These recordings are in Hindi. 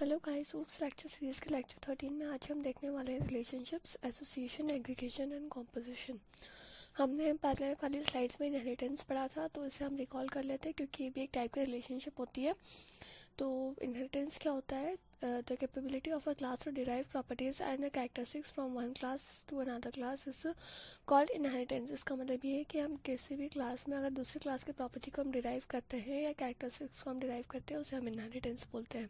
Hello guys oops lecture series के लेक्चर थर्टीन में आज हम देखने वाले हैं relationships association aggregation and composition हमने पहले वाली स्लाइड्स में इनहेरिटेंस पढ़ा था तो इसे हम रिकॉल कर लेते हैं क्योंकि ये भी एक टाइप की रिलेशनशिप होती है तो इनहेरिटेंस क्या होता है Uh, the capability of a class to derive properties and characteristics from one class to another class is uh, called inheritance. इसका मतलब ये है कि हम किसी भी क्लास में अगर दूसरी क्लास की प्रॉपर्टी को हम डिराइव करते हैं या कैरेक्टरिस्टिक्स को हम डिराइव करते हैं उसे हम इनहेरिटेंस बोलते हैं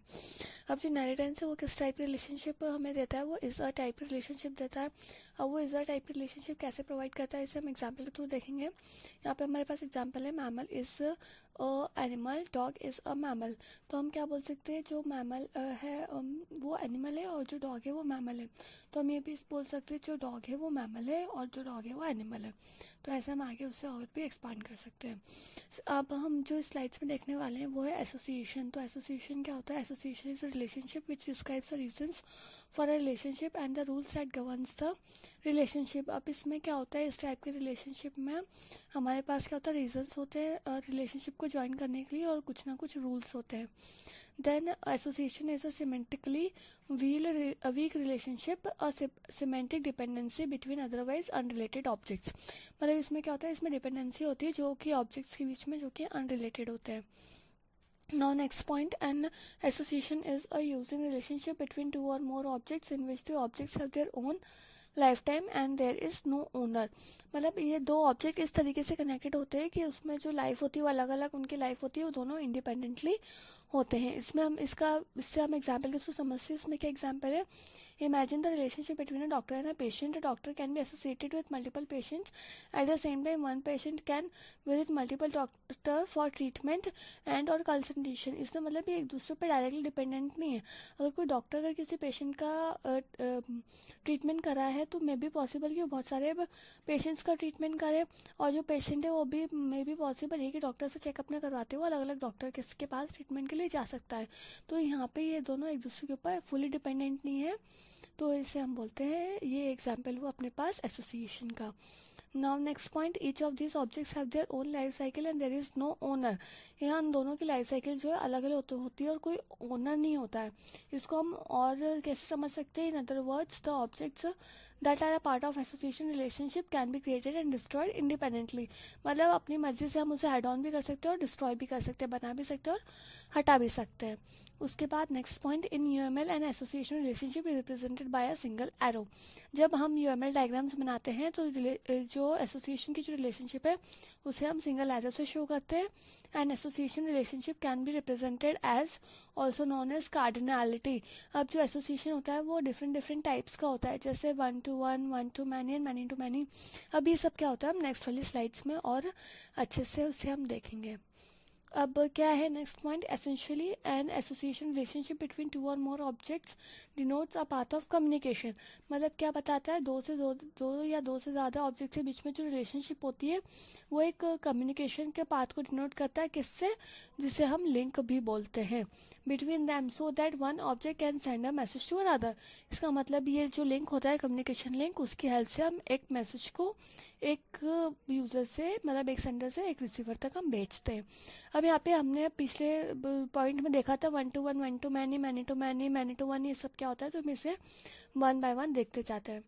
अब जो इनहेरिटेंस है वो किस टाइप की रिलेशनशिप हमें देता है वो इस टाइप की रिलेशनशिप देता है अब वो इस टाइप की रिलेशनशिप कैसे प्रोवाइड करता है इसे हम एग्जाम्पल के थ्रू देखेंगे यहाँ पे हमारे पास एग्जाम्पल है mammal is animal dog is a mammal तो हम क्या बोल सकते हैं जो मैमल uh, है वो एनिमल है और जो डॉग है वो मैमल है तो हम ये भी बोल सकते हैं जो डॉग है वो मैमल है और जो डॉग है वो एनिमल है तो ऐसे हम आगे उससे और भी एक्सपांड कर सकते हैं अब हम जो स्लाइड्स में देखने वाले हैं वो है एसोसिएशन तो एसोसिएशन क्या होता है association is a relationship which describes a reasons for a relationship and the rules at governs the relationship अब इसमें क्या होता है इस टाइप के रिलेशनशिप में हमारे पास क्या होता है रीजन्स होते हैं रिलेशनशिप को ज्वाइन करने के लिए और कुछ ना कुछ रूल्स होते हैं then association is a semantically weal weak relationship और semantic dependency between otherwise unrelated objects मतलब इसमें क्या होता है इसमें डिपेंडेंसी होती है जो कि ऑब्जेक्ट्स के बीच में जो कि अनरिलेटेड होते हैं non ex point and association is a using relationship between two और more objects in which the objects have their own life time and there is no owner मतलब ये दो ऑब्जेक्ट इस तरीके से कनेक्टेड होते हैं कि उसमें जो लाइफ होती है वो अलग अलग उनकी लाइफ होती है वो दोनों इंडिपेंडेंटली होते हैं इसमें हम इसका इससे हम एग्जाम्पल के थ्रू समझते हैं इसमें क्या एग्जाम्पल है imagine the relationship between a doctor and a patient a doctor can be associated with multiple patients at the same time one patient can visit multiple doctor for treatment and और कंसल्टेशन इसमें मतलब ये एक दूसरे पर डायरेक्टली डिपेंडेंट नहीं है अगर कोई डॉक्टर अगर किसी पेशेंट का ट्रीटमेंट करा है तो मे बी पॉसिबल कि वो बहुत सारे पेशेंट्स का ट्रीटमेंट करे और जो पेशेंट है वो भी मे बी पॉसिबल है कि डॉक्टर से चेकअप ना करवाते हो अलग अलग डॉक्टर किसके पास ट्रीटमेंट के लिए जा सकता है तो यहाँ पे ये दोनों एक दूसरे के ऊपर फुली डिपेंडेंट नहीं है तो इसे हम बोलते हैं ये एग्जाम्पल हुआ अपने पास एसोसिएशन का now next point each of this objects have their own life cycle and there is no owner यहाँ इन दोनों की लाइफ साइकिल जो है अलग अलग होती है और कोई ओनर नहीं होता है इसको हम और कैसे समझ सकते हैं in other words the objects that are a part of association relationship can be created and destroyed independently मतलब अपनी मर्जी से हम उसे एड ऑन भी कर सकते हैं और डिस्ट्रॉय भी कर सकते हैं बना भी सकते हैं और हटा भी सकते हैं उसके बाद next point in U M L and association relationship represented by a single arrow जब हम यू एम एल डायग्राम्स बनाते हैं तो जो एसोसिएशन की जो रिलेशनशिप है उसे हम सिंगल एजल से शो करते हैं and association relationship can be represented as also non as cardinality अब जो एसोसिएशन होता है वो डिफरेंट डिफरेंट टाइप्स का होता है जैसे one to one one to many and many to many अब ये सब क्या होता है हम नेक्स्ट वाली स्लाइड्स में और अच्छे से उसे हम देखेंगे अब क्या है next point essentially an association relationship between two और more objects denotes a path of communication मतलब क्या बताता है दो से दो दो या दो से ज़्यादा ऑब्जेक्ट के बीच में जो रिलेशनशिप होती है वो एक कम्युनिकेशन के पाथ को डिनोट करता है किससे जिसे हम लिंक भी बोलते हैं between them so that one object can send a message to another इसका मतलब ये जो लिंक होता है कम्युनिकेशन लिंक उसकी हेल्प से हम एक मैसेज को एक यूज़र से मतलब एक सेंडर से एक रिसीवर तक हम भेजते हैं अब यहाँ पे हमने पिछले पॉइंट में देखा था one to one one to many many to many many to one ये सब क्या होता है तो हम इसे वन बाय वन देखते जाते हैं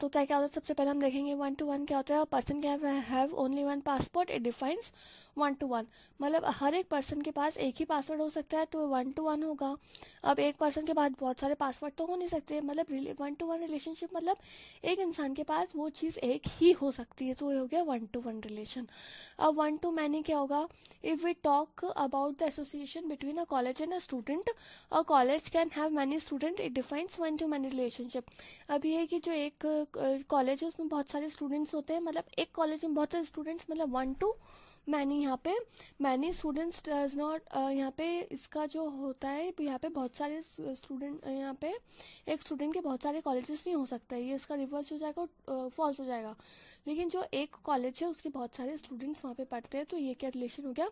तो क्या क्या होता है सबसे पहले हम देखेंगे वन टू वन क्या होता है person can have only one passport it defines one to one मतलब हर एक पर्सन के पास एक ही पासवर्ड हो सकता है तो वन टू वन होगा अब एक पर्सन के पास बहुत सारे पासवर्ड तो हो नहीं सकते मतलब वन टू वन रिलेशनशिप मतलब एक इंसान के पास वो चीज़ एक ही हो सकती है तो ये हो गया वन टू वन रिलेशन अब वन टू मैनी क्या होगा if we talk about the association between a college and a student a college can have many student it defines one to many relationship अब ये है कि जो एक कॉलेज है उसमें बहुत सारे स्टूडेंट्स होते हैं मतलब एक कॉलेज में बहुत सारे स्टूडेंट्स मतलब वन टू मैनी यहाँ पे मैनी स्टूडेंट्स डज नॉट यहाँ पे इसका जो होता है यहाँ पे बहुत सारे स्टूडेंट यहाँ पे एक स्टूडेंट के बहुत सारे कॉलेजेस नहीं हो सकते ये इसका रिवर्स हो जाएगा फॉल्स हो जाएगा लेकिन जो एक कॉलेज है उसके बहुत सारे स्टूडेंट्स वहाँ पे पढ़ते हैं तो ये क्या रिलेशन हो गया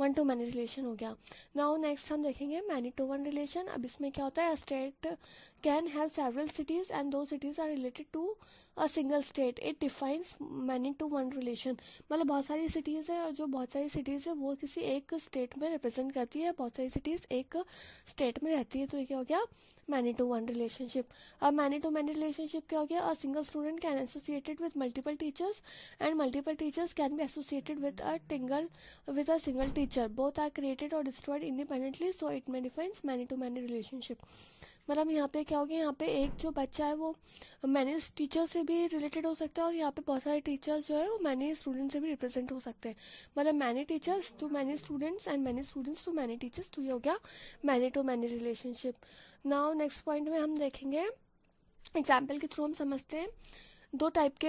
वन टू मैनी रिलेशन हो गया नाउ नेक्स्ट हम देखेंगे मैनी टू वन रिलेशन अब इसमें क्या होता है state can have several cities and दो cities are related to a single state it defines many to one relation मतलब बहुत सारी सिटीज़ है और जो बहुत सारी सिटीज़ है वो किसी एक स्टेट में रिप्रेजेंट करती है बहुत सारी सिटीज़ एक स्टेट में रहती है तो ये क्या हो गया मैनी टू वन रिलेशनशिप अब मैनी टू मैनी रिलेशनशिप क्या हो गया a single student can associated with multiple teachers and multiple teachers can be associated with a single with a single teacher both are created और destroyed independently so it may defines many to many relationship मतलब यहाँ पे क्या गया यहाँ पे एक जो बच्चा है वो मैनेज टीचर से भी रिलेटेड हो सकता है और यहाँ पे बहुत सारे टीचर्स जो है वो मैनी स्टूडेंट से भी रिप्रेजेंट हो सकते हैं मतलब many teachers to many students and many students to many teachers too तो ये हो गया many to many relationship now next point में हम देखेंगे एग्जाम्पल के थ्रू हम समझते हैं दो टाइप के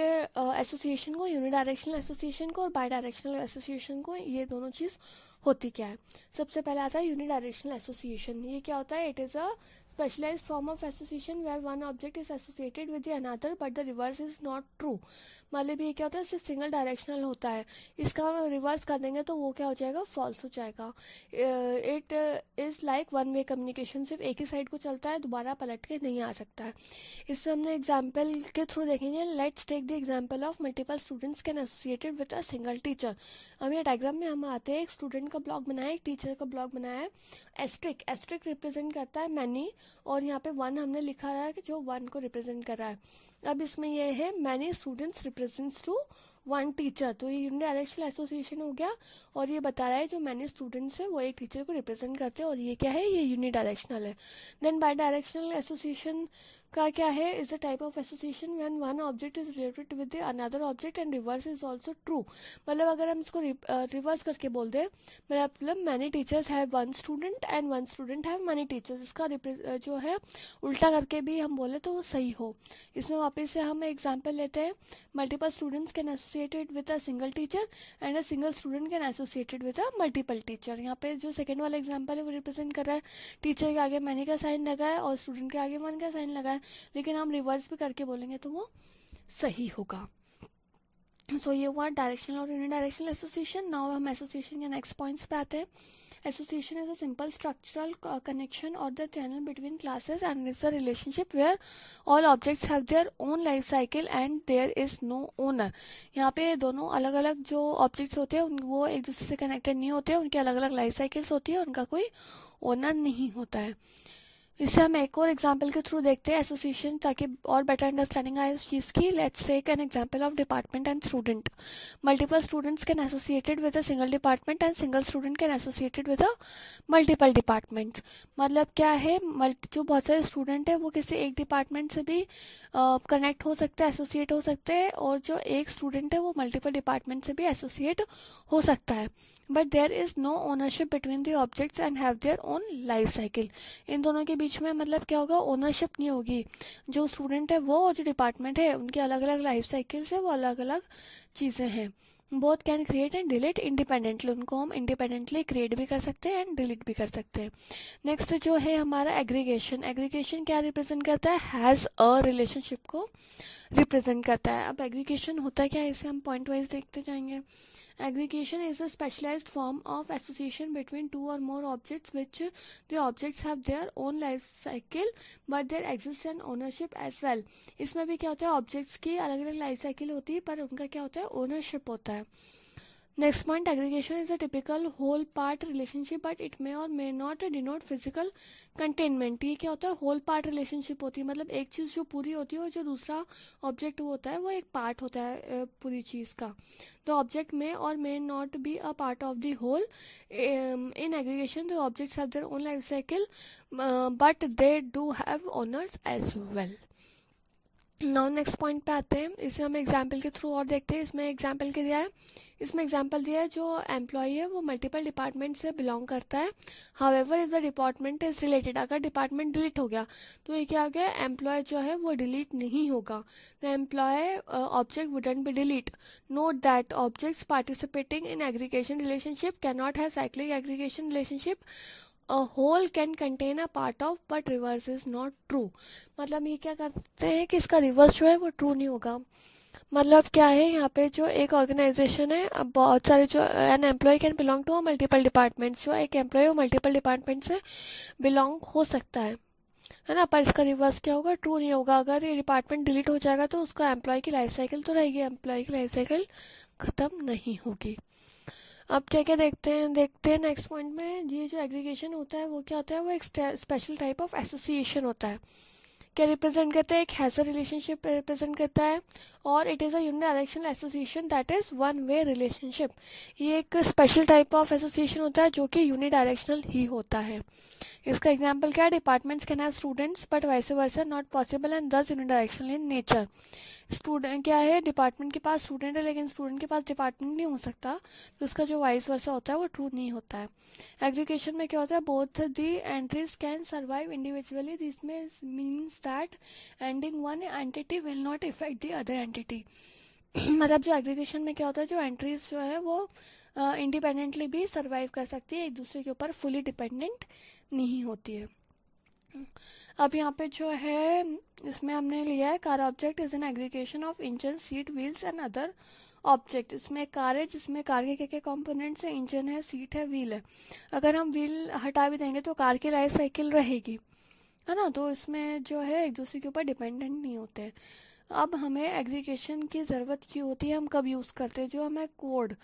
एसोसिएशन uh, को यूनिडायरेक्शनल एसोसिएशन को और बाई डायरेक्शनल एसोसिएशन को ये दोनों चीज़ होती क्या है सबसे पहले आता है यूनिडायरेक्शनल एसोसिएशन ये क्या होता है it is a specialize form of association where one object is associated with another but the reverse is not true true मतलब ये क्या होता है सिर्फ सिंगल डायरेक्शनल होता है इसका हम रिवर्स कर देंगे तो वो क्या हो जाएगा फॉल्स हो जाएगा it is like one way communication सिर्फ एक ही साइड को चलता है दोबारा पलट के नहीं आ सकता है इसमें हमने एग्जाम्पल के थ्रू देखेंगे let's take the example of multiple students can associated with a single teacher हम ये डायग्राम में हम आते हैं एक स्टूडेंट का ब्लॉग बनाया एक टीचर का ब्लॉग बनाया है एस्ट्रिक एस्ट्रिक रिप्रेजेंट करता है मैनी और यहाँ पे वन हमने लिखा रहा है कि जो वन को रिप्रेजेंट कर रहा है अब इसमें यह है many students represents to one teacher तो ये इंडिया डायरेक्शनल एसोसिएशन हो गया और ये बता रहा है जो मैंने स्टूडेंट्स है वो एक टीचर को रिप्रेजेंट करते हैं और ये क्या है ये यूनि डायरेक्शनल है देन बाई डायरेक्शनल एसोसिएशन का क्या है is a type of association when one object is related with another object and reverse is also true मतलब अगर हम इसको रिवर्स करके बोल दें मतलब many teachers have one student and one student have many teachers इसका जो है उल्टा करके भी हम बोले तो वो सही हो इसमें वापस से हम एग्जाम्पल लेते हैं multiple students can associate associated with a single teacher and a single student can associated with a multiple teacher यहाँ पे जो सेकेंड वाला एग्जाम्पल है वो रिप्रेजेंट कर रहा है टीचर के आगे मैनी का साइन लगा है और स्टूडेंट के आगे वन का साइन लगा है लेकिन हम रिवर्स भी करके बोलेंगे तो वो सही होगा सो so, ये हुआ डायरेक्शनल और यूनिडायरेक्शनल एसोसिएशन नाउ हम एसोसिएशन के नेक्स्ट पॉइंट्स पे आते हैं Association is a simple structural connection or the channel between classes and it's a relationship where all objects have their own life cycle and there is no owner. यहाँ पे दोनों अलग अलग जो ऑब्जेक्ट्स होते हैं वो एक दूसरे से कनेक्टेड नहीं होते उनके अलग अलग लाइफ साइकिल्स होती है उनका कोई ओनर नहीं होता है इसे हम एक और एग्जाम्पल के थ्रू देखते हैं एसोसिएशन ताकि और बेटर अंडरस्टैंडिंग आए इस चीज़ की let's take an example of department and student multiple students can associated with a single department and single student can associated with a multiple departments मतलब क्या है जो बहुत सारे स्टूडेंट हैं वो किसी एक डिपार्टमेंट से भी कनेक्ट uh, हो सकते हैं एसोसिएट हो सकते हैं और जो एक स्टूडेंट है वो मल्टीपल डिपार्टमेंट से भी एसोसिएट हो सकता है but there is no ownership between the objects and have their own life cycle इन दोनों के बीच बीच में मतलब क्या होगा ओनरशिप नहीं होगी जो स्टूडेंट है वो और जो डिपार्टमेंट है उनके अलग अलग लाइफ साइकिल्स है वो अलग अलग चीज़ें हैं both can create and delete independently उनको हम इंडिपेंडेंटली क्रिएट भी कर सकते हैं एंड डिलीट भी कर सकते हैं नेक्स्ट जो है हमारा एग्रीगेशन एग्रीगेशन क्या रिप्रेजेंट करता है हैज़ अ रिलेशनशिप को रिप्रेजेंट करता है अब एग्रीगेशन होता क्या है इसे हम पॉइंट वाइज देखते जाएंगे Aggregation is a specialized form of association between two or more objects which the objects have their own life cycle but their exist and ownership as well. इसमें भी क्या होता है ऑब्जेक्ट्स की अलग अलग लाइफ साइकिल होती है पर उनका क्या होता है ओनरशिप होता है next point aggregation is a typical whole part relationship but it may और may not denote physical containment ये क्या होता है होल पार्ट रिलेशनशिप होती है मतलब एक चीज़ जो पूरी होती है और जो दूसरा ऑब्जेक्ट होता है वो एक पार्ट होता है पूरी चीज़ का द ऑब्जेक्ट मे और may not be a part of the whole in aggregation the objects have their own life cycle but they do have owners as well now next point पे आते हैं इसे हम एग्जाम्पल के थ्रू और देखते हैं इसमें एग्जाम्पल क्या दिया है इसमें एग्जाम्पल दिया है जो एम्प्लॉय है वो मल्टीपल डिपार्टमेंट से बिलोंग करता है however if the department is related अगर डिपार्टमेंट डिलीट हो गया तो ये क्या हो गया एम्प्लॉय जो है वो डिलीट नहीं होगा the employee object wouldn't be delete note that objects participating in aggregation relationship can not cyclic aggregation relationship a whole can contain a part of but reverse is not true मतलब ये क्या करते हैं कि इसका रिवर्स जो है वो ट्रू नहीं होगा मतलब क्या है यहाँ पे जो एक ऑर्गेनाइजेशन है बहुत सारे जो an employee can belong to multiple departments जो एक एम्प्लॉय मल्टीपल डिपार्टमेंट से बिलोंग हो सकता है है ना पर इसका रिवर्स क्या होगा ट्रू नहीं होगा अगर ये डिपार्टमेंट डिलीट हो जाएगा तो उसका एम्प्लॉय की लाइफ साइकिल तो रहेगी एम्प्लॉय की लाइफ साइकिल ख़त्म नहीं होगी अब क्या क्या देखते हैं देखते हैं नेक्स्ट पॉइंट में ये जो एग्रीगेशन होता है वो क्या होता है वो एक स्पेशल टाइप ऑफ एसोसिएशन होता है क्या रिप्रेजेंट करता है एक हैसर रिलेशनशिप रिप्रेजेंट करता है और it is a directional association that is one way relationship ये एक स्पेशल टाइप ऑफ एसोसिएशन होता है जो कि यूनि डायरेक्शनल ही होता है इसका एग्जाम्पल क्या है departments can have students but वैसे वैसे not possible and this unidirectional in nature student क्या है डिपार्टमेंट के पास स्टूडेंट है लेकिन स्टूडेंट के पास डिपार्टमेंट नहीं हो सकता तो उसका जो वाइस वर्सा होता है वो ट्रू नहीं होता है एग्रीकेशन में क्या होता है both the entries can survive individually this में means that ending one entity will not effect the other entity मतलब जो एग्रीगेशन में क्या होता है जो एंट्रीज जो है वो इंडिपेंडेंटली uh, भी सर्वाइव कर सकती है एक दूसरे के ऊपर फुली डिपेंडेंट नहीं होती है अब यहाँ पे जो है इसमें हमने लिया है car object is an aggregation of engine seat wheels and other object इसमें कार है जिसमें कार के क्या कॉम्पोनेंट्स है इंजन है सीट है व्हील है अगर हम व्हील हटा भी देंगे तो कार की लाइफ साइकिल रहेगी है ना तो इसमें जो है एक दूसरे के ऊपर डिपेंडेंट नहीं होते अब हमें एग्जीक्यूशन की ज़रूरत क्यों होती है हम कब यूज़ करते हैं जो हमें code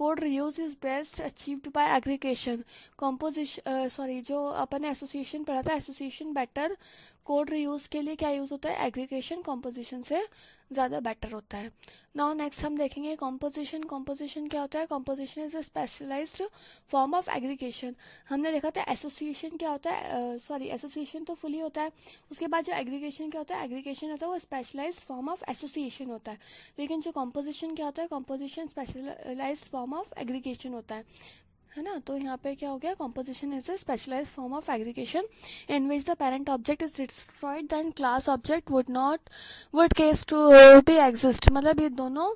code reuse is best achieved by aggregation composition sorry जो अपन एसोसिएशन पढ़ा था एसोसिएशन बेटर कोड रियूज के लिए क्या यूज़ होता है एग्रीकेशन कॉम्पोजिशन से ज़्यादा बेटर होता है नाउ नेक्स्ट हम देखेंगे कॉम्पोजिशन कॉम्पोजिशन क्या होता है composition is a specialize form of aggregation हमने देखा था एसोसिएशन क्या होता है सॉरी uh, एसोसिएशन तो फुली होता है उसके बाद जो एग्रीकेशन क्या होता है एग्रीकेशन होता है वो स्पेशलाइज फॉर्म ऑफ एसोसिएशन होता है लेकिन जो कॉम्पोजिशन क्या होता है composition specialize form form of aggregation होता है है ना तो यहाँ पे क्या हो गया composition is a specialize form of aggregation in which the parent object is destroyed then class object would not would cease to be exist मतलब ये दोनों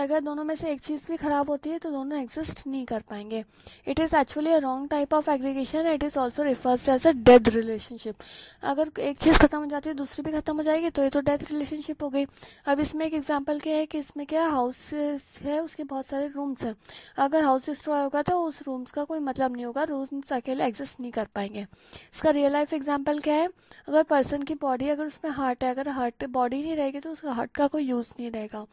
अगर दोनों में से एक चीज़ भी खराब होती है तो दोनों एग्जिस्ट नहीं कर पाएंगे it is actually a wrong type of aggregation it is also refers as a death relationship अगर एक चीज़ खत्म हो जाती है दूसरी भी खत्म हो जाएगी तो ये तो डेथ रिलेशनशिप हो गई अब इसमें एक एग्जाम्पल क्या है कि इसमें क्या हाउस है उसके बहुत सारे रूम्स हैं अगर हाउस डिस्ट्रॉय होगा तो उस रूम्स का कोई मतलब नहीं होगा रूम्स अकेले एग्जिस्ट नहीं कर पाएंगे इसका रियल लाइफ एग्जाम्पल क्या है अगर पर्सन की बॉडी अगर उसमें हार्ट है अगर हार्ट बॉडी नहीं रहेगी तो उसका हार्ट का कोई यूज़ नहीं रहेगा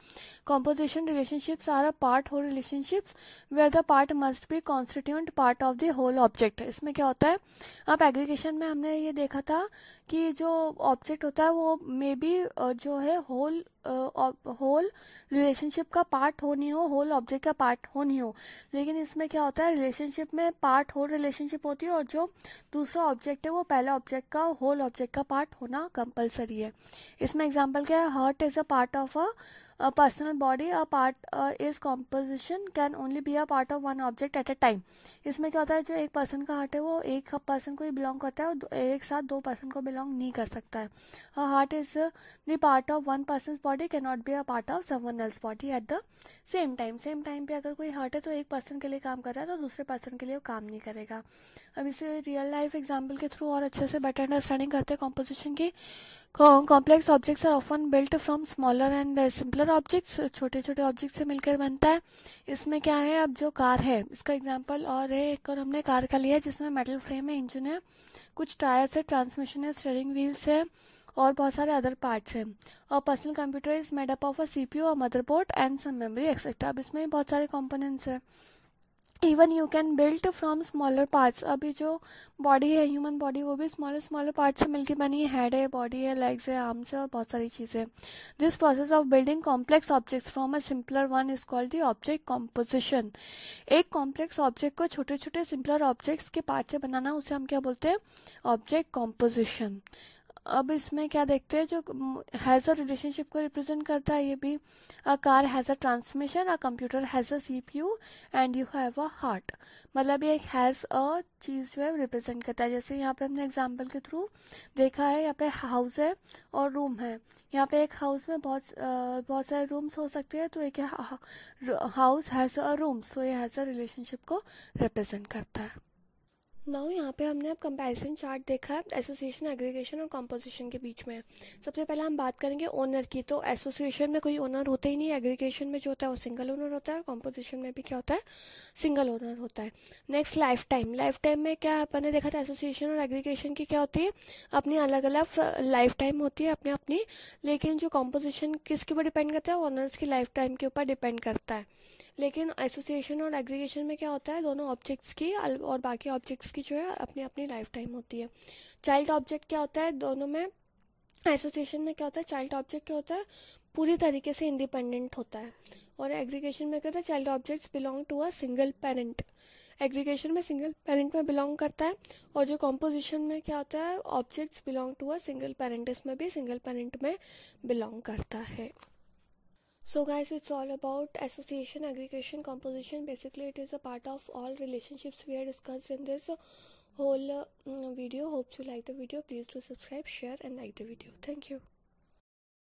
composition relationships are a part whole relationships where the part must be constituent part of the whole object इसमें क्या होता है आप एग्रीगेशन में हमने ये देखा था कि जो ऑब्जेक्ट होता है वो मे बी जो है होल होल रिलेशनशिप का पार्ट हो नहीं हो होल ऑब्जेक्ट का पार्ट हो नहीं हो लेकिन इसमें क्या होता है रिलेशनशिप में पार्ट होल रिलेशनशिप होती है और जो दूसरा ऑब्जेक्ट है वो पहला ऑब्जेक्ट का होल ऑब्जेक्ट का पार्ट होना कंपलसरी है इसमें एग्जाम्पल क्या है heart is a part of a personal body a part is composition can only be a part of one object at a time इसमें क्या होता है जो एक पर्सन का हार्ट है वो एक पर्सन को ही बिलोंग करता है और एक साथ दो पर्सन को बिलोंग नहीं कर सकता है heart is the part of one person body can not be a part of someone else body at the same time same time पे अगर कोई हर्ट है तो एक पर्सन के लिए काम कर रहा है तो दूसरे पर्सन के लिए वो काम नहीं करेगा अब इसे रियल लाइफ एग्जाम्पल के थ्रू और अच्छे से बेटर अंडरस्टैंडिंग करते हैं कॉम्पोजिशन की complex objects are often built from smaller and simpler objects छोटे छोटे ऑब्जेक्ट से मिलकर बनता है इसमें क्या है अब जो कार है इसका एग्जाम्पल और है एक और हमने कार का लिया है जिसमें मेटल फ्रेम है इंजन है कुछ टायर्स है ट्रांसमिशन है स्टेयरिंग व्हील्स है और बहुत सारे अदर पार्ट्स हैं और personal computer is up of a C P motherboard and some memory etcetera अब इसमें भी बहुत सारे कॉम्पोनेंट्स हैं even you can build from smaller parts अभी जो बॉडी है ह्यूमन बॉडी वो भी स्मॉलर स्मॉलर पार्ट्स से मिलकर बनी है हेड है बॉडी है लेग्स है आर्म्स है और बहुत सारी चीज़ें this process of building complex objects from a simpler one is called the object composition एक कॉम्प्लेक्स ऑब्जेक्ट को छोटे छोटे सिंपलर ऑब्जेक्ट्स के पार्ट से बनाना उसे हम क्या बोलते हैं ऑब्जेक्ट कॉम्पोजिशन अब इसमें क्या देखते हैं जो हैज़ अ रिलेशनशिप को रिप्रेजेंट करता है ये भी a car has a transmission a computer has a CPU you and you have a heart मतलब ये एक हैज़ अ चीज़ जो है रिप्रेजेंट करता है जैसे यहाँ पे हमने एग्जाम्पल के थ्रू देखा है यहाँ पे हाउस है और रूम है यहाँ पे एक हाउस में बहुत बहुत सारे रूम्स हो सकते हैं तो एक house has a room so ये हैज़ अ रिलेशनशिप को रिप्रेजेंट करता है नाउ यहाँ पे हमने अब कंपैरिजन चार्ट देखा है एसोसिएशन एग्रीगेशन और कंपोजिशन के बीच में सबसे पहले हम बात करेंगे ओनर की तो एसोसिएशन में कोई ओनर होते ही नहीं एग्रीगेशन में जो होता है वो सिंगल ओनर होता है और कंपोजिशन में भी क्या होता है सिंगल ओनर होता है next lifetime lifetime में क्या अपन ने देखा था एसोसिएशन और एग्रीगेशन की क्या होती है अपनी अलग अलग लाइफ टाइम होती है अपने अपनी लेकिन जो कॉम्पोजिशन किसके ऊपर डिपेंड करता है ओनर्स की लाइफ टाइम के ऊपर डिपेंड करता है लेकिन एसोसिएशन और एग्रीगेशन में क्या होता है दोनों ऑब्जेक्ट्स की और बाकी ऑब्जेक्ट्स की की जो है अपनी अपनी लाइफ टाइम होती है चाइल्ड ऑब्जेक्ट क्या होता है दोनों में एसोसिएशन में क्या होता है चाइल्ड ऑब्जेक्ट क्या होता है पूरी तरीके से इंडिपेंडेंट होता है और एग्रीगेशन में क्या होता है child objects belong to a single parent aggregation में सिंगल पेरेंट में बिलोंग करता है और जो कॉम्पोजिशन में क्या होता है objects belong to a single parent इसमें भी सिंगल पेरेंट में बिलोंग करता है so guys it's all about association aggregation composition basically it is a part of all relationships we are discussed in this whole uh, mm, video hope you like the video please do subscribe share and like the video thank you